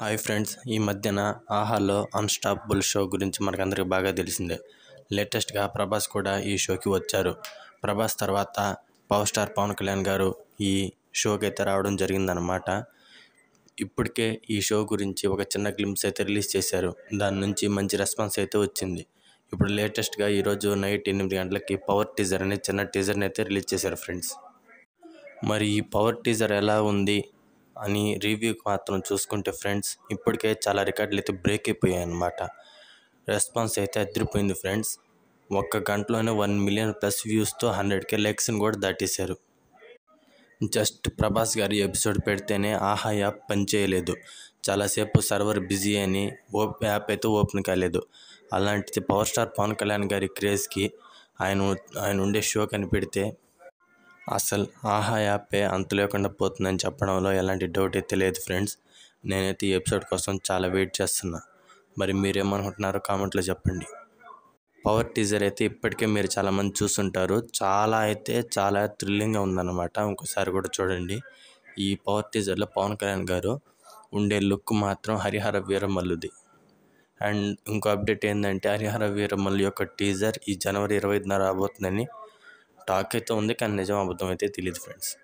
hi friends ఈ మధ్యన ఆహాలో అన్స్టాపబుల్ షో గురించి మనకందరికీ బాగా తెలిసిందే లేటెస్ట్గా ప్రభాస్ కూడా ఈ షోకి వచ్చారు ప్రభాస్ తర్వాత పవర్ స్టార్ పవన్ కళ్యాణ్ గారు ఈ షోకి అయితే రావడం జరిగిందనమాట ఇప్పటికే ఈ షో గురించి ఒక చిన్న క్లిమ్స్ అయితే రిలీజ్ చేశారు దాని నుంచి మంచి రెస్పాన్స్ అయితే వచ్చింది ఇప్పుడు లేటెస్ట్గా ఈరోజు నైట్ ఎనిమిది గంటలకి పవర్ టీజర్ అనే చిన్న టీజర్ని అయితే రిలీజ్ చేశారు ఫ్రెండ్స్ మరి ఈ పవర్ టీజర్ ఎలా ఉంది అని రివ్యూకి మాత్రం చూసుకుంటే ఫ్రెండ్స్ ఇప్పటికే చాలా రికార్డులు అయితే బ్రేక్ అయిపోయాయి అన్నమాట రెస్పాన్స్ అయితే అదిరిపోయింది ఫ్రెండ్స్ ఒక్క గంటలోనే వన్ మిలియన్ ప్లస్ వ్యూస్తో హండ్రెడ్ కే లెక్స్ని కూడా దాటేశారు జస్ట్ ప్రభాస్ గారి ఎపిసోడ్ పెడితేనే ఆహా యాప్ పనిచేయలేదు చాలాసేపు సర్వర్ బిజీ అని ఓప్ యాప్ అయితే ఓపెన్ కాలేదు అలాంటిది పవర్ స్టార్ పవన్ కళ్యాణ్ గారి క్రేజ్కి ఆయన ఆయన ఉండే షో కనిపెడితే అసలు ఆహా యాపే అంత లేకుండా పోతుందని చెప్పడంలో ఎలాంటి డౌట్ అయితే లేదు ఫ్రెండ్స్ నేనైతే ఈ ఎపిసోడ్ కోసం చాలా వెయిట్ చేస్తున్నా మరి మీరేమనుకుంటున్నారో కామెంట్లో చెప్పండి పవర్ టీజర్ అయితే ఇప్పటికే మీరు చాలామంది చూస్తుంటారు చాలా అయితే చాలా థ్రిల్లింగ్గా ఉందన్నమాట ఇంకోసారి కూడా చూడండి ఈ పవర్ టీజర్లో పవన్ కళ్యాణ్ గారు ఉండే లుక్ మాత్రం హరిహర వీరమల్లుది అండ్ ఇంకో అప్డేట్ ఏంటంటే హరిహర వీరమల్లు యొక్క టీజర్ ఈ జనవరి ఇరవై ఐదున రాబోతుందని టాక్ అయితే ఉంది కానీ నిజం అబద్ధం అయితే తెలియదు ఫ్రెండ్స్